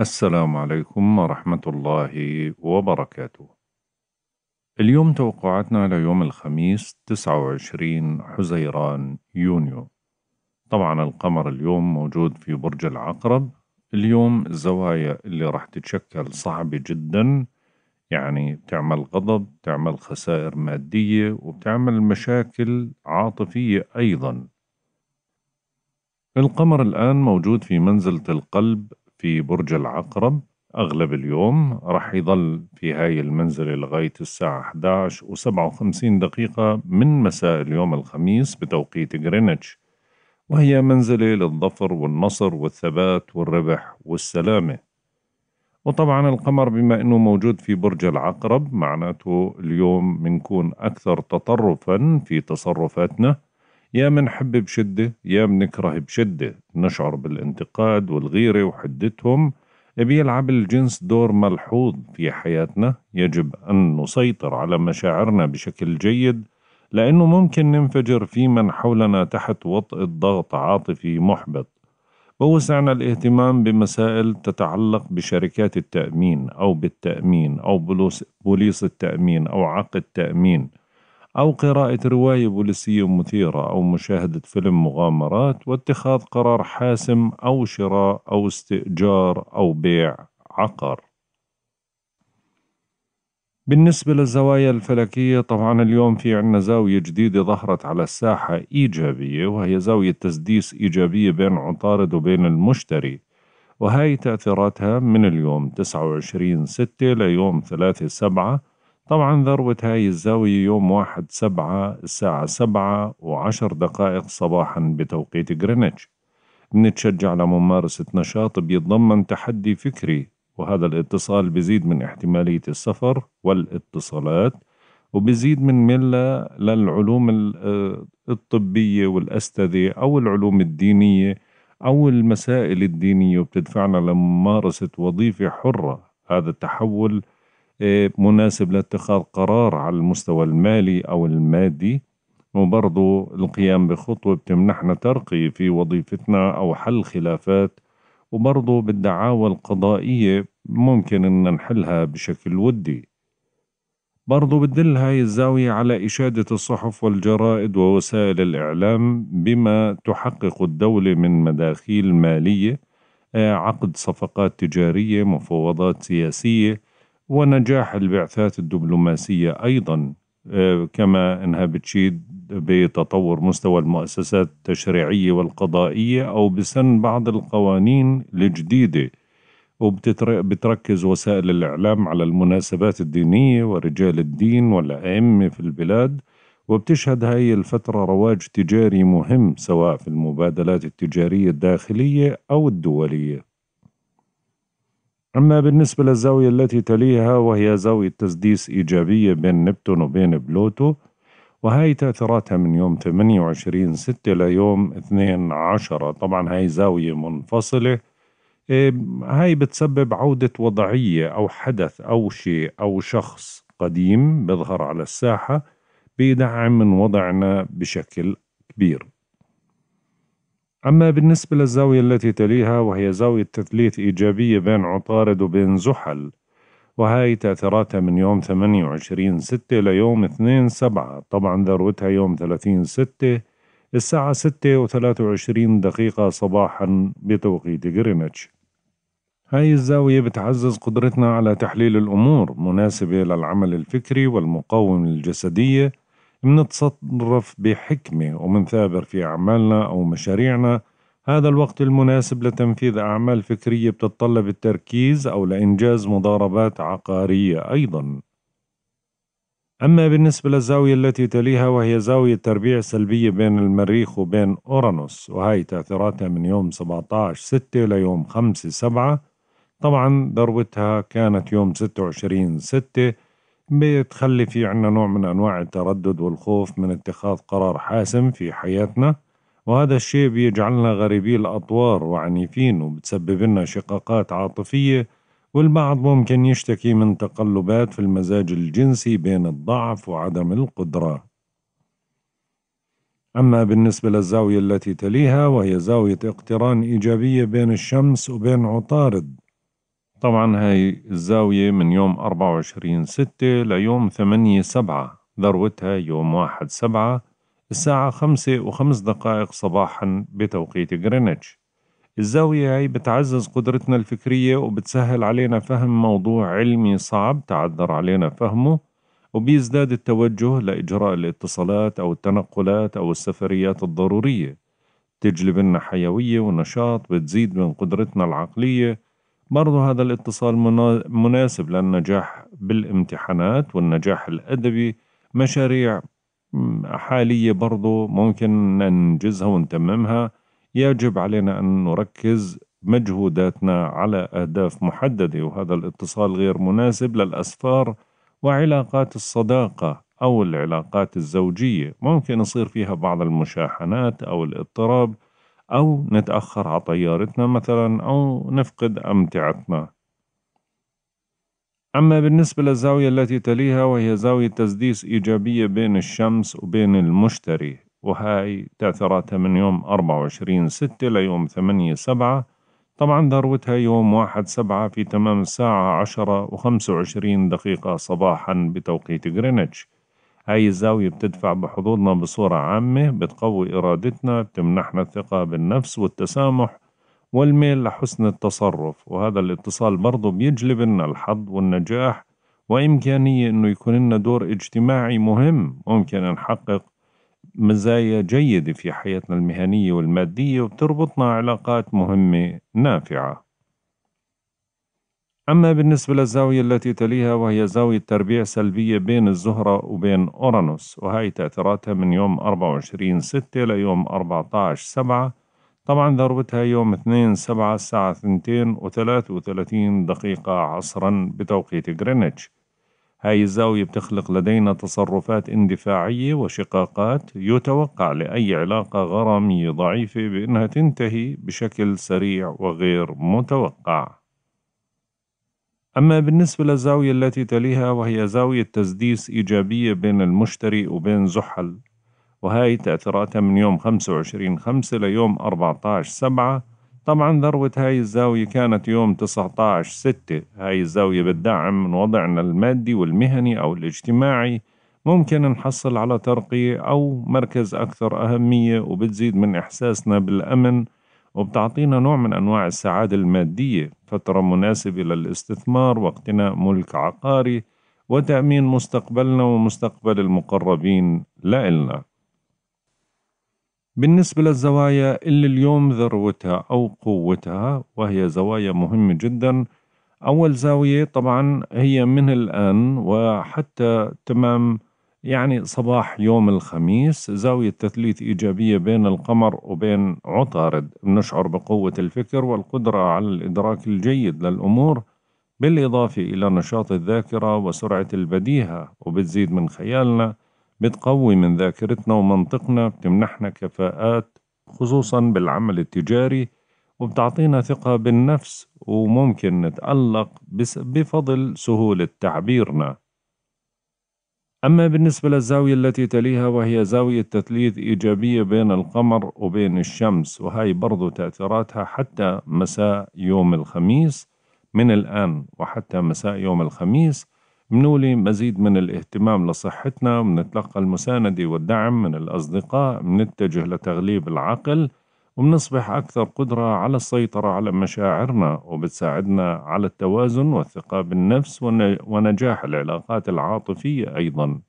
السلام عليكم ورحمة الله وبركاته. اليوم توقعاتنا ليوم الخميس 29 حزيران يونيو. طبعا القمر اليوم موجود في برج العقرب، اليوم الزوايا اللي راح تتشكل صعبة جدا، يعني بتعمل غضب، بتعمل خسائر مادية، وبتعمل مشاكل عاطفية أيضا. القمر الآن موجود في منزلة القلب في برج العقرب أغلب اليوم رح يظل في هاي المنزلة لغاية الساعة 11 و57 دقيقة من مساء اليوم الخميس بتوقيت غرينتش وهي منزلة للظفر والنصر والثبات والربح والسلامة وطبعا القمر بما أنه موجود في برج العقرب معناته اليوم منكون أكثر تطرفا في تصرفاتنا يا منحب بشدة يا منكره بشدة نشعر بالانتقاد والغيرة وحدتهم بيلعب الجنس دور ملحوظ في حياتنا يجب أن نسيطر على مشاعرنا بشكل جيد لأنه ممكن ننفجر في من حولنا تحت وطئ ضغط عاطفي محبط بوسعنا الاهتمام بمسائل تتعلق بشركات التأمين أو بالتأمين أو بوليس التأمين أو عقد التأمين أو قراءة رواية بوليسية مثيرة أو مشاهدة فيلم مغامرات واتخاذ قرار حاسم أو شراء أو استئجار أو بيع عقار بالنسبة للزوايا الفلكية طبعا اليوم في عنا زاوية جديدة ظهرت على الساحة إيجابية وهي زاوية تسديس إيجابية بين عطارد وبين المشتري وهي تأثيراتها من اليوم 29 6 ليوم 3 7 طبعا ذروة هاي الزاوية يوم واحد سبعة الساعة سبعة وعشر دقائق صباحا بتوقيت غرينتش بنتشجع لممارسة نشاط بيتضمن تحدي فكري وهذا الاتصال بزيد من احتمالية السفر والاتصالات وبزيد من ملة للعلوم آه، الطبية والأستاذية أو العلوم الدينية أو المسائل الدينية وبتدفعنا لممارسة وظيفة حرة هذا التحول مناسب لاتخاذ قرار على المستوى المالي أو المادي وبرضو القيام بخطوة بتمنحنا ترقي في وظيفتنا أو حل خلافات وبرضو بالدعاوى القضائية ممكن أن نحلها بشكل ودي برضو بتدل هاي الزاوية على إشادة الصحف والجرائد ووسائل الإعلام بما تحقق الدولة من مداخيل مالية آه، عقد صفقات تجارية مفوضات سياسية ونجاح البعثات الدبلوماسية أيضا آه، كما أنها بتشيد بتطور مستوى المؤسسات التشريعية والقضائية أو بسن بعض القوانين الجديدة وبتركز وسائل الإعلام على المناسبات الدينية ورجال الدين والأئمة في البلاد وبتشهد هاي الفترة رواج تجاري مهم سواء في المبادلات التجارية الداخلية أو الدولية أما بالنسبة للزاوية التي تليها وهي زاوية تسديس إيجابية بين نبتون وبين بلوتو وهي تأثيراتها من يوم 28 6 ليوم 12 10 طبعا هاي زاوية منفصلة هاي بتسبب عودة وضعية أو حدث أو شيء أو شخص قديم بيظهر على الساحة بيدعم من وضعنا بشكل كبير أما بالنسبة للزاوية التي تليها وهي زاوية تثليث إيجابية بين عطارد وبين زحل وهاي تأثيراتها من يوم 28 6 ليوم 2 7 طبعا ذروتها يوم 30 6 الساعة 6 وثلاثة وعشرين دقيقة صباحا بتوقيت غرينتش هاي الزاوية بتعزز قدرتنا على تحليل الأمور مناسبة للعمل الفكري والمقاوم الجسدية نتصرف بحكمة ومنثابر في أعمالنا أو مشاريعنا هذا الوقت المناسب لتنفيذ أعمال فكرية بتتطلب التركيز أو لإنجاز مضاربات عقارية أيضا أما بالنسبة للزاوية التي تليها وهي زاوية تربيع سلبية بين المريخ وبين أورانوس وهي تأثيراتها من يوم 17/6 ليوم 5/7 طبعا ذروتها كانت يوم 26/6 بتخلي في عنا نوع من أنواع التردد والخوف من اتخاذ قرار حاسم في حياتنا وهذا الشيء بيجعلنا غريبي الأطوار وعنيفين وبتسبب لنا شقاقات عاطفية والبعض ممكن يشتكي من تقلبات في المزاج الجنسي بين الضعف وعدم القدرة أما بالنسبة للزاوية التي تليها وهي زاوية اقتران إيجابية بين الشمس وبين عطارد طبعا هاي الزاوية من يوم 24 ستة ليوم 8 سبعة ذروتها يوم 1 سبعة الساعة خمسة وخمس دقائق صباحا بتوقيت غرينتش الزاوية هاي بتعزز قدرتنا الفكرية وبتسهل علينا فهم موضوع علمي صعب تعذر علينا فهمه وبيزداد التوجه لإجراء الاتصالات أو التنقلات أو السفريات الضرورية تجلب لنا حيوية ونشاط بتزيد من قدرتنا العقلية برضه هذا الاتصال مناسب للنجاح بالامتحانات والنجاح الأدبي مشاريع حالية برضه ممكن ننجزها ونتممها يجب علينا أن نركز مجهوداتنا على أهداف محددة وهذا الاتصال غير مناسب للأسفار وعلاقات الصداقة أو العلاقات الزوجية ممكن يصير فيها بعض المشاحنات أو الاضطراب أو نتأخر على طيارتنا مثلا أو نفقد أمتعتنا أما بالنسبة للزاوية التي تليها وهي زاوية تسديس إيجابية بين الشمس وبين المشتري وهاي تأثيراتها من يوم 24 ستة ليوم 8 سبعة طبعا ذروتها يوم واحد سبعة في تمام الساعة عشرة وخمسة وعشرين دقيقة صباحا بتوقيت غرينتش هاي الزاوية بتدفع بحظوظنا بصورة عامة بتقوي إرادتنا بتمنحنا الثقة بالنفس والتسامح والميل لحسن التصرف وهذا الاتصال برضو بيجلب لنا الحظ والنجاح وإمكانية إنه يكون لنا دور اجتماعي مهم ممكن نحقق مزايا جيدة في حياتنا المهنية والمادية وبتربطنا علاقات مهمة نافعة أما بالنسبة للزاوية التي تليها وهي زاوية تربيع سلبية بين الزهرة وبين أورانوس وهي تأثيراتها من يوم 24 6 ليوم 14 7 طبعا ذروتها يوم 2 7 الساعة 2 و 33 دقيقة عصرا بتوقيت غرينتش هاي الزاوية بتخلق لدينا تصرفات اندفاعية وشقاقات يتوقع لأي علاقة غرامية ضعيفة بأنها تنتهي بشكل سريع وغير متوقع أما بالنسبة للزاوية التي تليها وهي زاوية تسديس إيجابية بين المشتري وبين زحل وهي تأثيراتها من يوم 25 خمسة ليوم 14 سبعة طبعا ذروة هاي الزاوية كانت يوم 19 ستة هاي الزاوية بتدعم من وضعنا المادي والمهني أو الاجتماعي ممكن نحصل على ترقية أو مركز أكثر أهمية وبتزيد من إحساسنا بالأمن وبتعطينا نوع من أنواع السعادة المادية فترة مناسبة للاستثمار واقتناء ملك عقاري وتأمين مستقبلنا ومستقبل المقربين لإلنا بالنسبة للزوايا اللي اليوم ذروتها أو قوتها وهي زوايا مهمة جدا أول زاوية طبعا هي من الآن وحتى تمام يعني صباح يوم الخميس زاوية تثليث إيجابية بين القمر وبين عطارد نشعر بقوة الفكر والقدرة على الإدراك الجيد للأمور بالإضافة إلى نشاط الذاكرة وسرعة البديهة وبتزيد من خيالنا بتقوي من ذاكرتنا ومنطقنا بتمنحنا كفاءات خصوصا بالعمل التجاري وبتعطينا ثقة بالنفس وممكن نتألق بفضل سهولة تعبيرنا أما بالنسبة للزاوية التي تليها وهي زاوية تثليث إيجابية بين القمر وبين الشمس وهي برضو تأثيراتها حتى مساء يوم الخميس من الآن وحتى مساء يوم الخميس بنولي مزيد من الاهتمام لصحتنا بنتلقى المساندة والدعم من الأصدقاء بنتجه لتغليب العقل وبنصبح أكثر قدرة على السيطرة على مشاعرنا وبتساعدنا على التوازن والثقة بالنفس ونجاح العلاقات العاطفية أيضا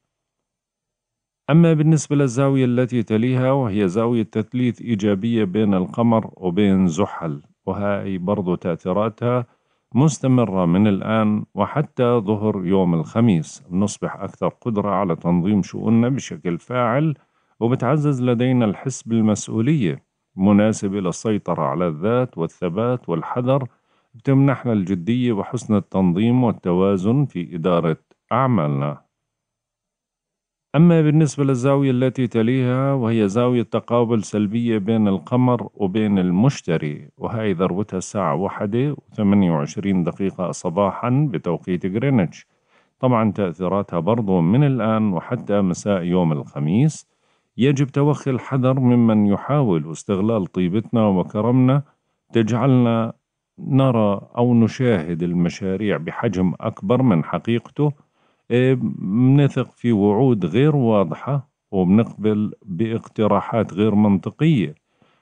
أما بالنسبة للزاوية التي تليها وهي زاوية تثليث إيجابية بين القمر وبين زحل وهاي برضو تأثيراتها مستمرة من الآن وحتى ظهر يوم الخميس نصبح أكثر قدرة على تنظيم شؤوننا بشكل فاعل وبتعزز لدينا الحس بالمسؤولية مناسبة للسيطرة على الذات والثبات والحذر بتمنحنا الجدية وحسن التنظيم والتوازن في إدارة أعمالنا أما بالنسبة للزاوية التي تليها وهي زاوية تقابل سلبية بين القمر وبين المشتري وهي ذروتها الساعة واحدة وثمانية وعشرين دقيقة صباحا بتوقيت غرينتش طبعا تأثيراتها برضو من الآن وحتى مساء يوم الخميس يجب توخي الحذر ممن يحاول استغلال طيبتنا وكرمنا تجعلنا نرى أو نشاهد المشاريع بحجم أكبر من حقيقته بنثق إيه، في وعود غير واضحة وبنقبل باقتراحات غير منطقية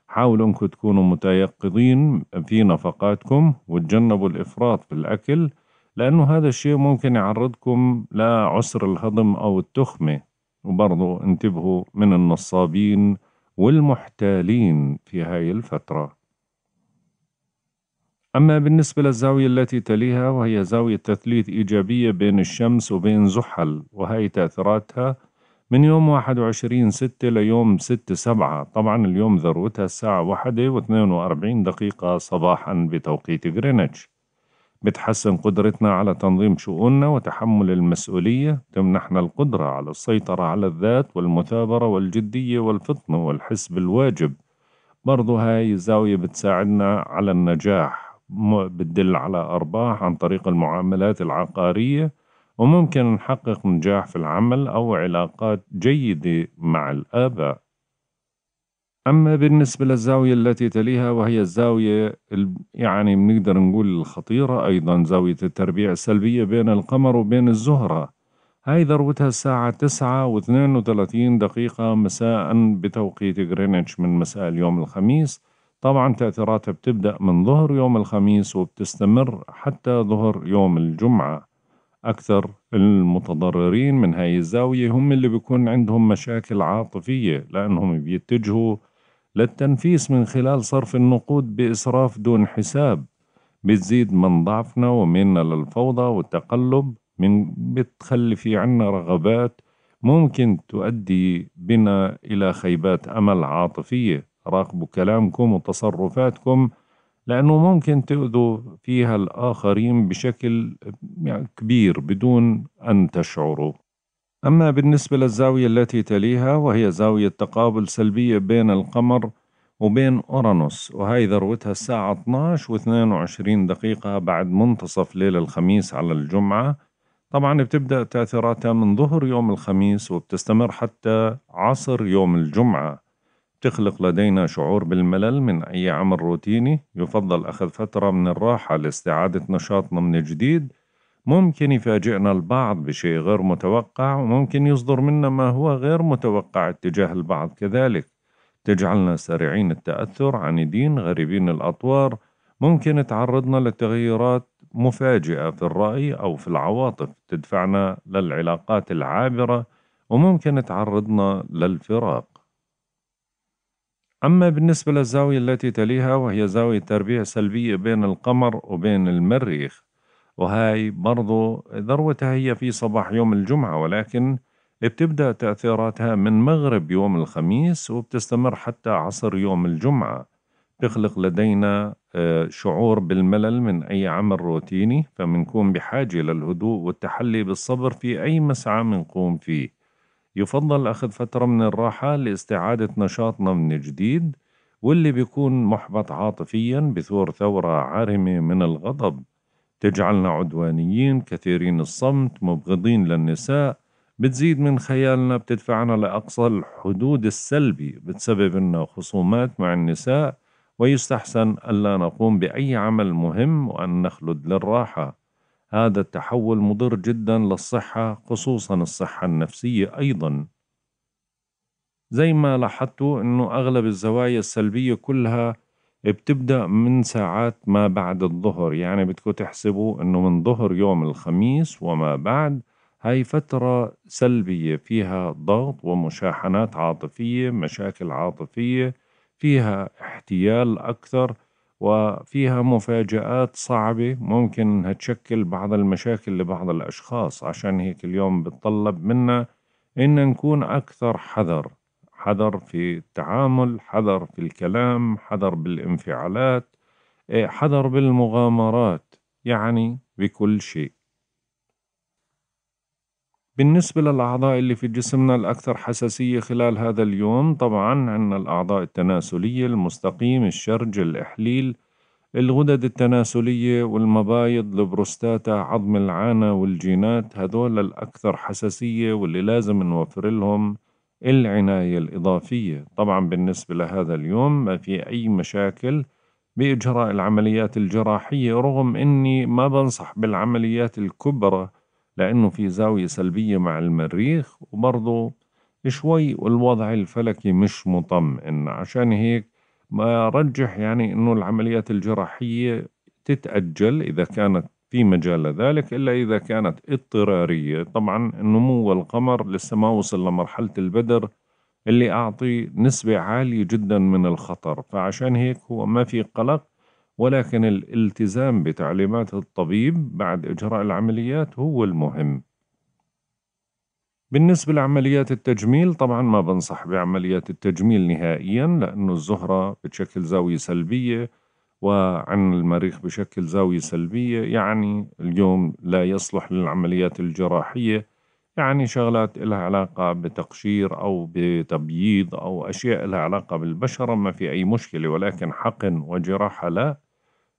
حاولوا أنكم تكونوا متيقظين في نفقاتكم وتجنبوا الإفراط في الأكل لأنه هذا الشيء ممكن يعرضكم لعسر الهضم أو التخمة وبرضو انتبهوا من النصابين والمحتالين في هاي الفترة أما بالنسبة للزاوية التي تليها وهي زاوية تثليث إيجابية بين الشمس وبين زحل وهي تأثيراتها من يوم 21 6 ليوم 6 7 طبعا اليوم ذروتها الساعة واحدة واثنين واربعين دقيقة صباحا بتوقيت غرينتش بتحسن قدرتنا على تنظيم شؤوننا وتحمل المسؤولية تمنحنا القدرة على السيطرة على الذات والمثابرة والجدية والفطنة والحس بالواجب برضو هاي الزاوية بتساعدنا على النجاح بتدل على أرباح عن طريق المعاملات العقارية وممكن نحقق نجاح في العمل أو علاقات جيدة مع الآباء أما بالنسبة للزاوية التي تليها وهي الزاوية يعني بنقدر نقول الخطيرة أيضا زاوية التربيع السلبية بين القمر وبين الزهرة هاي ذروتها الساعة تسعة واثنين وثلاثين دقيقة مساء بتوقيت غرينتش من مساء اليوم الخميس طبعا تأثيراتها بتبدأ من ظهر يوم الخميس وبتستمر حتى ظهر يوم الجمعة أكثر المتضررين من هاي الزاوية هم اللي بيكون عندهم مشاكل عاطفية لأنهم بيتجهوا للتنفيس من خلال صرف النقود بإسراف دون حساب بتزيد من ضعفنا ومنا للفوضى والتقلب من بتخلي في عنا رغبات ممكن تؤدي بنا إلى خيبات أمل عاطفية راقبوا كلامكم وتصرفاتكم لأنه ممكن تؤذوا فيها الآخرين بشكل كبير بدون أن تشعروا أما بالنسبة للزاوية التي تليها وهي زاوية تقابل سلبية بين القمر وبين أورانوس وهي ذروتها الساعة 12 و22 دقيقة بعد منتصف ليلة الخميس على الجمعة طبعا بتبدأ تأثيراتها من ظهر يوم الخميس وبتستمر حتى عصر يوم الجمعة تخلق لدينا شعور بالملل من أي عمل روتيني يفضل أخذ فترة من الراحة لاستعادة نشاطنا من جديد ممكن يفاجئنا البعض بشيء غير متوقع وممكن يصدر منا ما هو غير متوقع اتجاه البعض كذلك تجعلنا سريعين التأثر عنيدين غريبين الأطوار ممكن تعرضنا لتغيرات مفاجئة في الرأي أو في العواطف تدفعنا للعلاقات العابرة وممكن تعرضنا للفراق أما بالنسبة للزاوية التي تليها وهي زاوية تربيع سلبية بين القمر وبين المريخ وهاي برضو ذروتها هي في صباح يوم الجمعة ولكن بتبدأ تأثيراتها من مغرب يوم الخميس وبتستمر حتى عصر يوم الجمعة تخلق لدينا آه، شعور بالملل من أي عمل روتيني فمنكون بحاجة للهدوء والتحلي بالصبر في أي مسعى منقوم فيه يفضل أخذ فترة من الراحة لاستعادة نشاطنا من جديد واللي بيكون محبط عاطفيا بثور ثورة عارمة من الغضب تجعلنا عدوانيين كثيرين الصمت مبغضين للنساء بتزيد من خيالنا بتدفعنا لأقصى الحدود السلبي بتسبب لنا خصومات مع النساء ويستحسن ألا نقوم بأي عمل مهم وأن نخلد للراحة هذا التحول مضر جدا للصحة خصوصا الصحة النفسية أيضا زي ما لاحظتوا أنه أغلب الزوايا السلبية كلها بتبدأ من ساعات ما بعد الظهر يعني بدكم تحسبوا انه من ظهر يوم الخميس وما بعد هاي فترة سلبية فيها ضغط ومشاحنات عاطفية مشاكل عاطفية فيها احتيال أكثر وفيها مفاجآت صعبة ممكن انها تشكل بعض المشاكل لبعض الأشخاص عشان هيك اليوم بتطلب منا إن نكون أكثر حذر حذر في التعامل حذر في الكلام حذر بالانفعالات إيه، حذر بالمغامرات يعني بكل شيء بالنسبة للأعضاء اللي في جسمنا الأكثر حساسية خلال هذا اليوم طبعا عندنا الأعضاء التناسلية المستقيم الشرج الإحليل الغدد التناسلية والمبايض البروستاتا عظم العانة والجينات هذول الأكثر حساسية واللي لازم نوفر لهم العناية الإضافية طبعا بالنسبة لهذا اليوم ما في أي مشاكل بإجراء العمليات الجراحية رغم أني ما بنصح بالعمليات الكبرى لأنه في زاوية سلبية مع المريخ وبرضه شوي الوضع الفلكي مش مطمئن عشان هيك برجح يعني أنه العمليات الجراحية تتأجل إذا كانت في مجال ذلك إلا إذا كانت اضطرارية طبعا النمو والقمر لسه ما وصل لمرحلة البدر اللي أعطي نسبة عالية جدا من الخطر فعشان هيك هو ما في قلق ولكن الالتزام بتعليمات الطبيب بعد إجراء العمليات هو المهم بالنسبة لعمليات التجميل طبعا ما بنصح بعمليات التجميل نهائيا لأنه الزهرة بتشكل زاوية سلبية وعن المريخ بشكل زاوية سلبية يعني اليوم لا يصلح للعمليات الجراحية يعني شغلات لها علاقة بتقشير أو بتبييض أو أشياء لها علاقة بالبشرة ما في أي مشكلة ولكن حقن وجراحة لا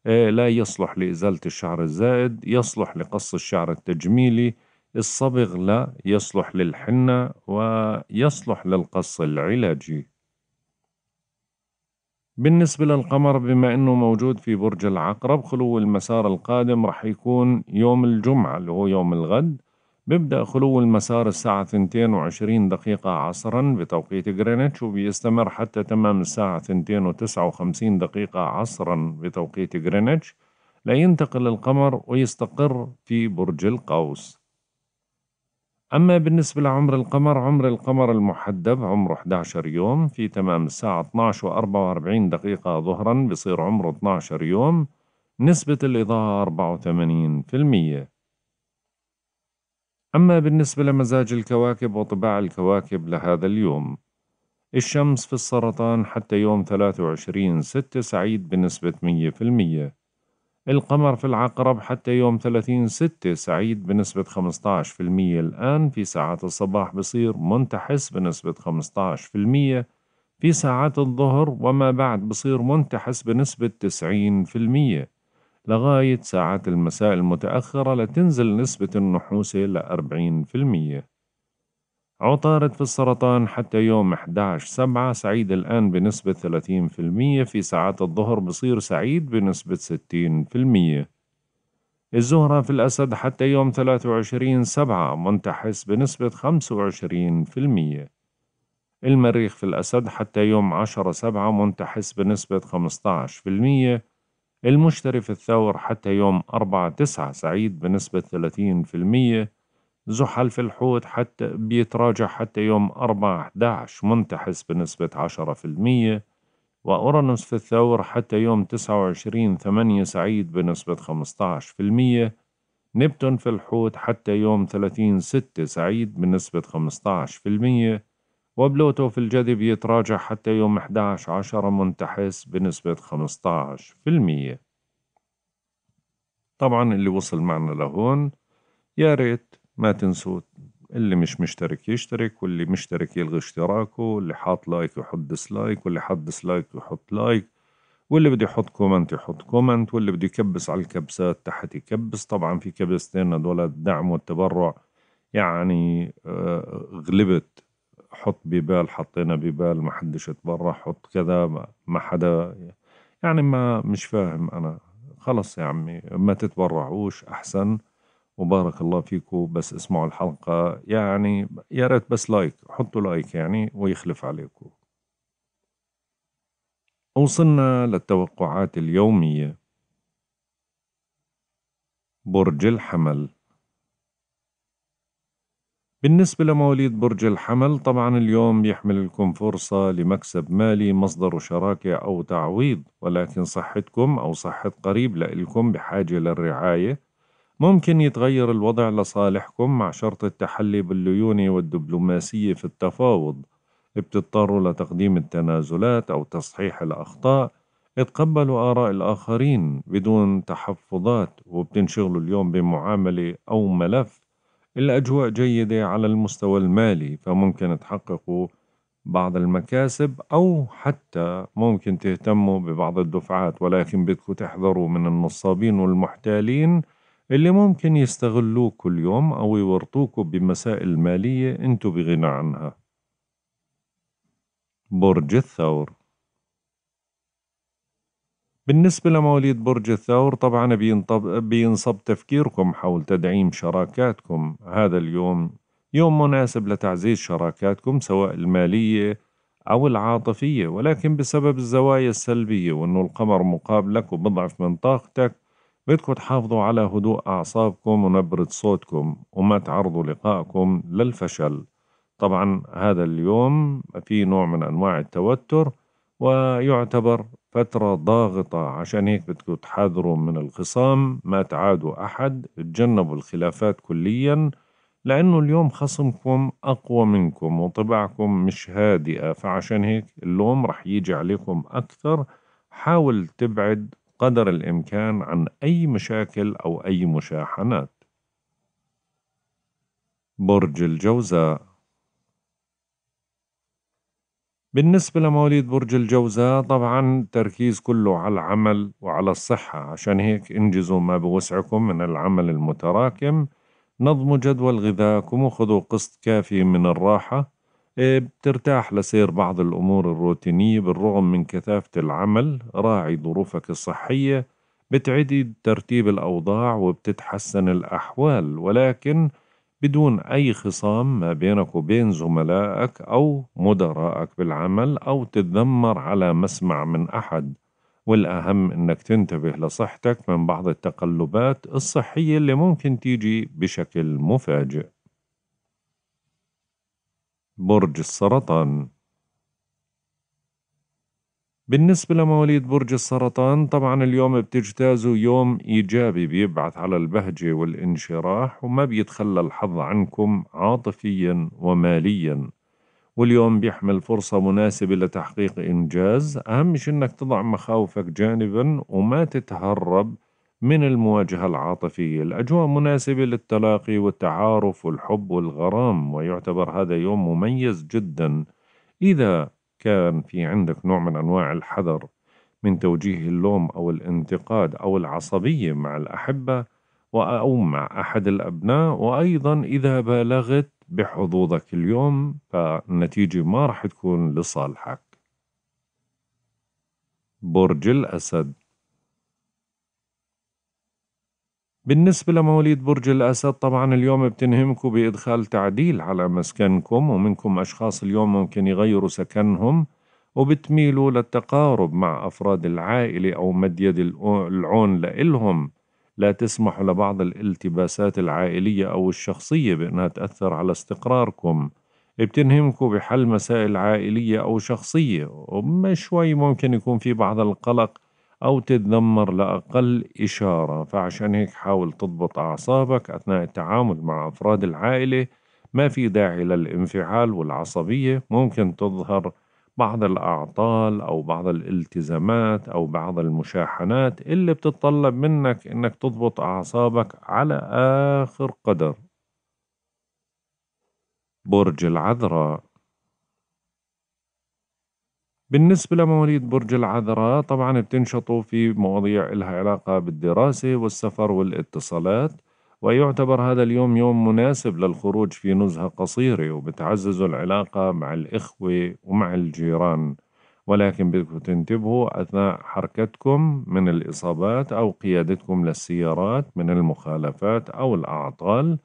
آه، لا يصلح لإزالة الشعر الزائد يصلح لقص الشعر التجميلي الصبغ لا يصلح للحنة ويصلح للقص العلاجي بالنسبة للقمر بما أنه موجود في برج العقرب خلو المسار القادم رح يكون يوم الجمعة اللي هو يوم الغد بيبدأ خلو المسار الساعة 22 دقيقة عصرا بتوقيت غرينتش وبيستمر حتى تمام الساعة 2:59 دقيقة عصرا بتوقيت غرينتش لينتقل القمر ويستقر في برج القوس أما بالنسبة لعمر القمر عمر القمر المحدب عمره 11 يوم في تمام الساعة 12 و 44 دقيقة ظهرا بصير عمره 12 يوم نسبة الإضاءة 84% أما بالنسبة لمزاج الكواكب وطباع الكواكب لهذا اليوم الشمس في السرطان حتى يوم 23 6 سعيد بنسبة 100% القمر في العقرب حتى يوم 30 ستة سعيد بنسبة 15% الآن في ساعات الصباح بصير منتحس بنسبة 15% في ساعات الظهر وما بعد بصير منتحس بنسبة 90% لغاية ساعات المساء المتأخرة لتنزل نسبة النحوسة لأربعين في المية عطارد في السرطان حتى يوم 11 سبعة سعيد الآن بنسبة 30% في ساعات الظهر بصير سعيد بنسبة 60% الزهرة في الأسد حتى يوم 23 سبعة منتحس بنسبة 25% المريخ في الأسد حتى يوم 10 سبعة منتحس بنسبة 15% المشتري في الثور حتى يوم 4 تسعة سعيد بنسبة 30% زحل في الحوت حتى بيتراجع حتى يوم 4 11 منتحس بنسبة 10% وأورانوس في الثور حتى يوم 29 8 سعيد بنسبة 15% نبتون في الحوت حتى يوم 30 6 سعيد بنسبة 15% وبلوتو في الجذب يتراجع حتى يوم 11 10 منتحس بنسبة 15% طبعا اللي وصل معنا لهون يا ريت ما تنسوا اللي مش مشترك يشترك واللي مشترك يلغي اشتراكه واللي حاط لايك يحط ديسلايك واللي حاط ديسلايك يحط لايك واللي بده يحط كومنت يحط كومنت واللي بده يكبس على الكبسات تحت يكبس طبعا في كبستين هذول الدعم والتبرع يعني آه، غلبت حط ببال حطينا ببال ما حدش يتبرع حط كذا ما حدا يعني ما مش فاهم انا خلص يا عمي ما تتبرعوش احسن وبارك الله فيكم بس اسمعوا الحلقة يعني يا ريت بس لايك حطوا لايك يعني ويخلف عليكم وصلنا للتوقعات اليومية برج الحمل بالنسبة لمواليد برج الحمل طبعا اليوم بيحمل لكم فرصة لمكسب مالي مصدر شراكة أو تعويض ولكن صحتكم أو صحة قريب لإلكم بحاجة للرعاية ممكن يتغير الوضع لصالحكم مع شرط التحلي بالليونة والدبلوماسية في التفاوض بتضطروا لتقديم التنازلات أو تصحيح الأخطاء اتقبلوا آراء الآخرين بدون تحفظات وبتنشغلوا اليوم بمعاملة أو ملف الأجواء جيدة على المستوى المالي فممكن تحققوا بعض المكاسب أو حتى ممكن تهتموا ببعض الدفعات ولكن بدكم تحذروا من النصابين والمحتالين اللي ممكن كل يوم أو يورطوكوا بمسائل مالية أنتوا بغنى عنها برج الثور بالنسبة لمواليد برج الثور طبعا بينصب تفكيركم حول تدعيم شراكاتكم هذا اليوم يوم مناسب لتعزيز شراكاتكم سواء المالية أو العاطفية ولكن بسبب الزوايا السلبية وأنه القمر مقابلك وبضعف من طاقتك بدكم تحافظوا على هدوء أعصابكم ونبرة صوتكم وما تعرضوا لقائكم للفشل طبعا هذا اليوم في نوع من أنواع التوتر ويعتبر فترة ضاغطة عشان هيك بدكم تحاذروا من الخصام ما تعادوا أحد تجنبوا الخلافات كليا لأنه اليوم خصمكم أقوى منكم وطباعكم مش هادئة فعشان هيك اللوم رح يجي عليكم أكثر حاول تبعد قدر الإمكان عن أي مشاكل أو أي مشاحنات. برج الجوزاء بالنسبة لمواليد برج الجوزاء طبعا التركيز كله على العمل وعلى الصحة عشان هيك انجزوا ما بوسعكم من العمل المتراكم نظموا جدول غذائكم وخذوا قسط كافي من الراحة إيه، بترتاح لسير بعض الأمور الروتينية بالرغم من كثافة العمل راعي ظروفك الصحية بتعدي ترتيب الأوضاع وبتتحسن الأحوال ولكن بدون أي خصام ما بينك وبين زملائك أو مدرائك بالعمل أو تتذمر على مسمع من أحد والأهم إنك تنتبه لصحتك من بعض التقلبات الصحية اللي ممكن تيجي بشكل مفاجئ برج السرطان بالنسبة لمواليد برج السرطان طبعا اليوم بتجتازوا يوم إيجابي بيبعث على البهجة والانشراح وما بيتخلى الحظ عنكم عاطفيا وماليا واليوم بيحمل فرصة مناسبة لتحقيق إنجاز أهم شيء إنك تضع مخاوفك جانبا وما تتهرب من المواجهة العاطفية الأجواء مناسبة للتلاقي والتعارف والحب والغرام ويعتبر هذا يوم مميز جدا إذا كان في عندك نوع من أنواع الحذر من توجيه اللوم أو الانتقاد أو العصبية مع الأحبة أو مع أحد الأبناء وأيضا إذا بالغت بحظوظك اليوم فالنتيجة ما راح تكون لصالحك برج الأسد بالنسبة لمواليد برج الأسد طبعا اليوم بتنهمكم بإدخال تعديل على مسكنكم ومنكم أشخاص اليوم ممكن يغيروا سكنهم وبتميلوا للتقارب مع أفراد العائلة أو مد يد العون لإلهم لا تسمحوا لبعض الالتباسات العائلية أو الشخصية بأنها تأثر على استقراركم بتنهمكم بحل مسائل عائلية أو شخصية وما شوي ممكن يكون في بعض القلق أو تتذمر لأقل إشارة فعشان هيك حاول تضبط أعصابك أثناء التعامل مع أفراد العائلة ما في داعي للانفعال والعصبية ممكن تظهر بعض الأعطال أو بعض الالتزامات أو بعض المشاحنات اللي بتتطلب منك إنك تضبط أعصابك على آخر قدر برج العذراء بالنسبة لمواليد برج العذراء طبعا بتنشطوا في مواضيع لها علاقة بالدراسة والسفر والاتصالات ويعتبر هذا اليوم يوم مناسب للخروج في نزهة قصيرة وبتعزز العلاقة مع الإخوة ومع الجيران ولكن بدكم تنتبهوا أثناء حركتكم من الإصابات أو قيادتكم للسيارات من المخالفات أو الأعطال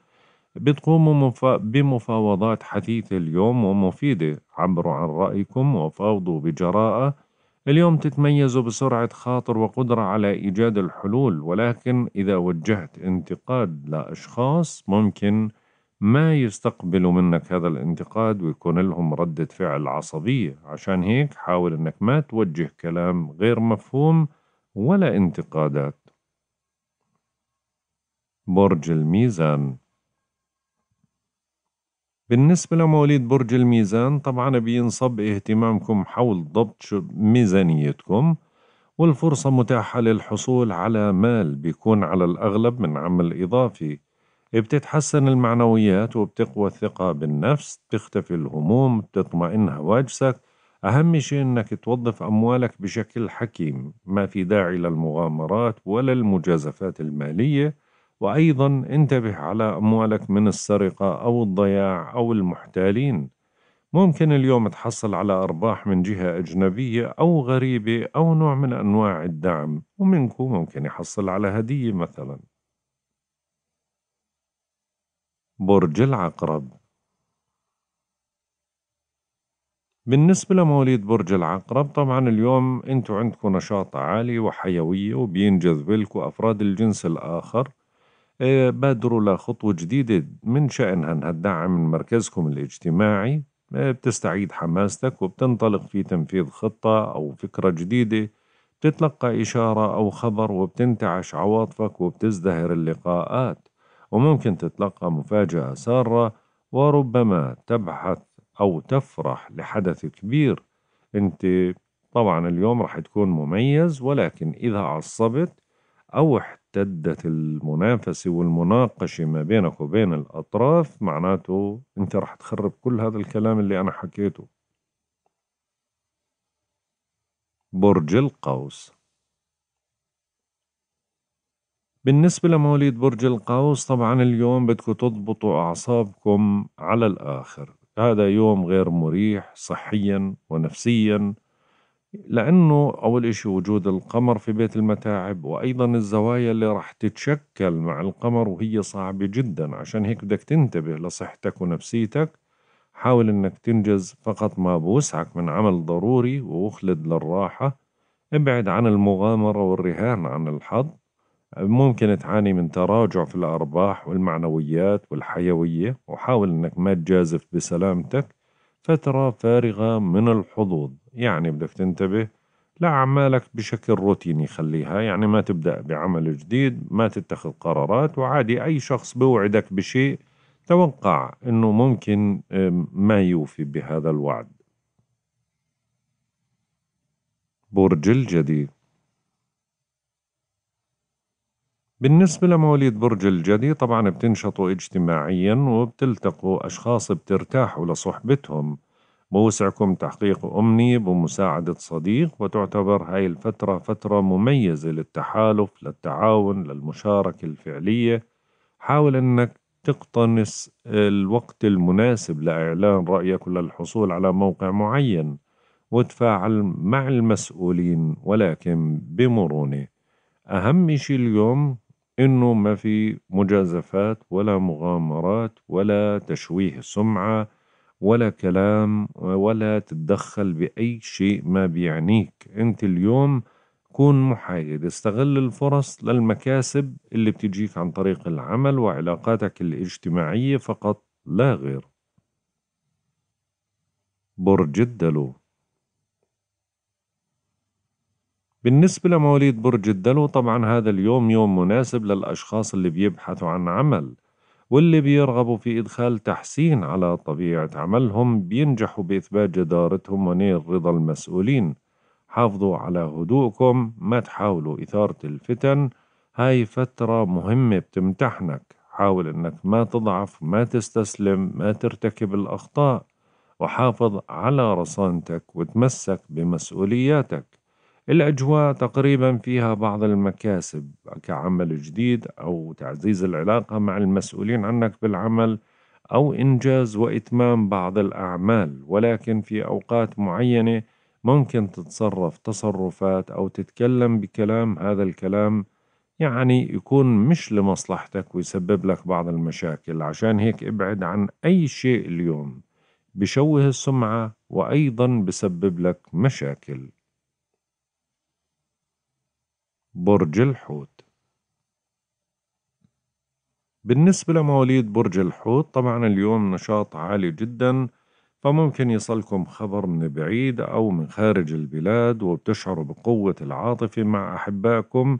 بتقوموا بمفاوضات حثيثة اليوم ومفيدة عبروا عن رأيكم وفاوضوا بجراءة اليوم تتميزوا بسرعة خاطر وقدرة على إيجاد الحلول ولكن إذا وجهت انتقاد لأشخاص ممكن ما يستقبلوا منك هذا الانتقاد ويكون لهم ردة فعل عصبية عشان هيك حاول انك ما توجه كلام غير مفهوم ولا انتقادات برج الميزان بالنسبة لمواليد برج الميزان طبعا بينصب اهتمامكم حول ضبط ميزانيتكم والفرصة متاحة للحصول على مال بيكون على الأغلب من عمل إضافي بتتحسن المعنويات وبتقوى الثقة بالنفس تختفي الهموم بتطمئن هواجسك أهم شيء أنك توظف أموالك بشكل حكيم ما في داعي للمغامرات ولا المجازفات المالية وأيضا انتبه على أموالك من السرقة أو الضياع أو المحتالين ممكن اليوم تحصل على أرباح من جهة أجنبية أو غريبة أو نوع من أنواع الدعم ومنكم ممكن يحصل على هدية مثلا برج العقرب بالنسبة لمواليد برج العقرب طبعا اليوم انتوا عندكم نشاط عالي وحيوية وبينجذب لكم أفراد الجنس الآخر آه، بادروا لخطوة جديدة من شأنها أنها تدعم من مركزكم الاجتماعي آه، بتستعيد حماستك وبتنطلق في تنفيذ خطة أو فكرة جديدة بتتلقى إشارة أو خبر وبتنتعش عواطفك وبتزدهر اللقاءات وممكن تتلقى مفاجأة سارة وربما تبحث أو تفرح لحدث كبير أنت طبعا اليوم رح تكون مميز ولكن إذا عصبت أو احتجت اشتدت المنافسة والمناقشة ما بينك وبين الأطراف معناته أنت رح تخرب كل هذا الكلام اللي أنا حكيته برج القوس بالنسبة لمواليد برج القوس طبعا اليوم بدكم تضبطوا أعصابكم على الآخر هذا يوم غير مريح صحيا ونفسيا لأنه أول إشي وجود القمر في بيت المتاعب وأيضا الزوايا اللي راح تتشكل مع القمر وهي صعبة جدا عشان هيك بدك تنتبه لصحتك ونفسيتك حاول إنك تنجز فقط ما بوسعك من عمل ضروري واخلد للراحة ابعد عن المغامرة والرهان عن الحظ ممكن تعاني من تراجع في الأرباح والمعنويات والحيوية وحاول إنك ما تجازف بسلامتك فترة فارغة من الحظوظ يعني بدك تنتبه لأعمالك بشكل روتيني خليها يعني ما تبدأ بعمل جديد ما تتخذ قرارات وعادي أي شخص بوعدك بشيء توقع أنه ممكن ما يوفي بهذا الوعد برج الجديد بالنسبة لمواليد برج الجدي طبعا بتنشطوا اجتماعيا وبتلتقوا أشخاص بترتاحوا لصحبتهم بوسعكم تحقيق أمنية بمساعدة صديق وتعتبر هاي الفترة فترة مميزة للتحالف للتعاون للمشاركة الفعلية حاول أنك تقتنص الوقت المناسب لإعلان رأيك وللحصول على موقع معين وتفاعل مع المسؤولين ولكن بمرونة أهم شيء اليوم إنه ما في مجازفات ولا مغامرات ولا تشويه سمعة ولا كلام ولا تتدخل بأي شيء ما بيعنيك أنت اليوم كون محايد استغل الفرص للمكاسب اللي بتجيك عن طريق العمل وعلاقاتك الاجتماعية فقط لا غير برج الدلو بالنسبة لمواليد برج الدلو طبعا هذا اليوم يوم مناسب للأشخاص اللي بيبحثوا عن عمل واللي بيرغبوا في إدخال تحسين على طبيعة عملهم بينجحوا بإثبات جدارتهم ونيل رضا المسؤولين حافظوا على هدوءكم ما تحاولوا إثارة الفتن هاي فترة مهمة بتمتحنك حاول أنك ما تضعف ما تستسلم ما ترتكب الأخطاء وحافظ على رصانتك وتمسك بمسؤولياتك الأجواء تقريبا فيها بعض المكاسب كعمل جديد أو تعزيز العلاقة مع المسؤولين عنك بالعمل أو إنجاز وإتمام بعض الأعمال ولكن في أوقات معينة ممكن تتصرف تصرفات أو تتكلم بكلام هذا الكلام يعني يكون مش لمصلحتك ويسبب لك بعض المشاكل عشان هيك ابعد عن أي شيء اليوم بشوه السمعة وأيضا بسبب لك مشاكل برج الحوت بالنسبة لمواليد برج الحوت طبعا اليوم نشاط عالي جدا فممكن يصلكم خبر من بعيد أو من خارج البلاد وبتشعروا بقوة العاطفة مع أحبائكم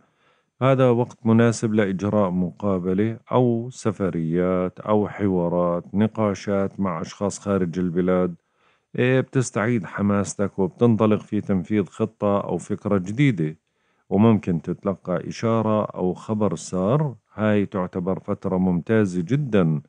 هذا وقت مناسب لإجراء مقابلة أو سفريات أو حوارات نقاشات مع أشخاص خارج البلاد إيه، بتستعيد حماستك وبتنطلق في تنفيذ خطة أو فكرة جديدة وممكن تتلقى إشارة أو خبر سار هاي تعتبر فترة ممتازة جدا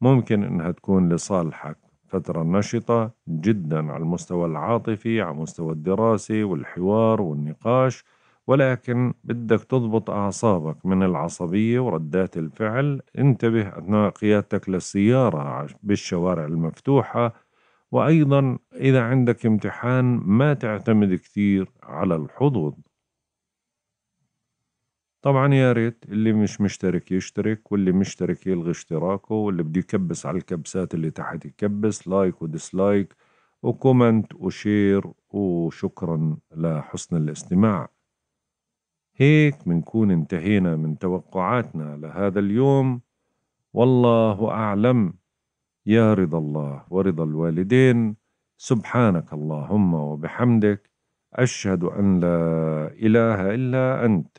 ممكن إنها تكون لصالحك فترة نشطة جدا على المستوى العاطفي على المستوى الدراسي والحوار والنقاش ولكن بدك تضبط أعصابك من العصبية وردات الفعل انتبه أثناء قيادتك للسيارة بالشوارع المفتوحة وأيضا إذا عندك امتحان ما تعتمد كثير على الحظوظ طبعا يا ريت اللي مش مشترك يشترك واللي مشترك يلغي اشتراكه واللي بده يكبس على الكبسات اللي تحت يكبس لايك وديسلايك وكومنت وشير وشكرا لحسن الاستماع هيك بنكون انتهينا من توقعاتنا لهذا اليوم والله أعلم يا رضا الله ورضا الوالدين سبحانك اللهم وبحمدك أشهد أن لا إله إلا أنت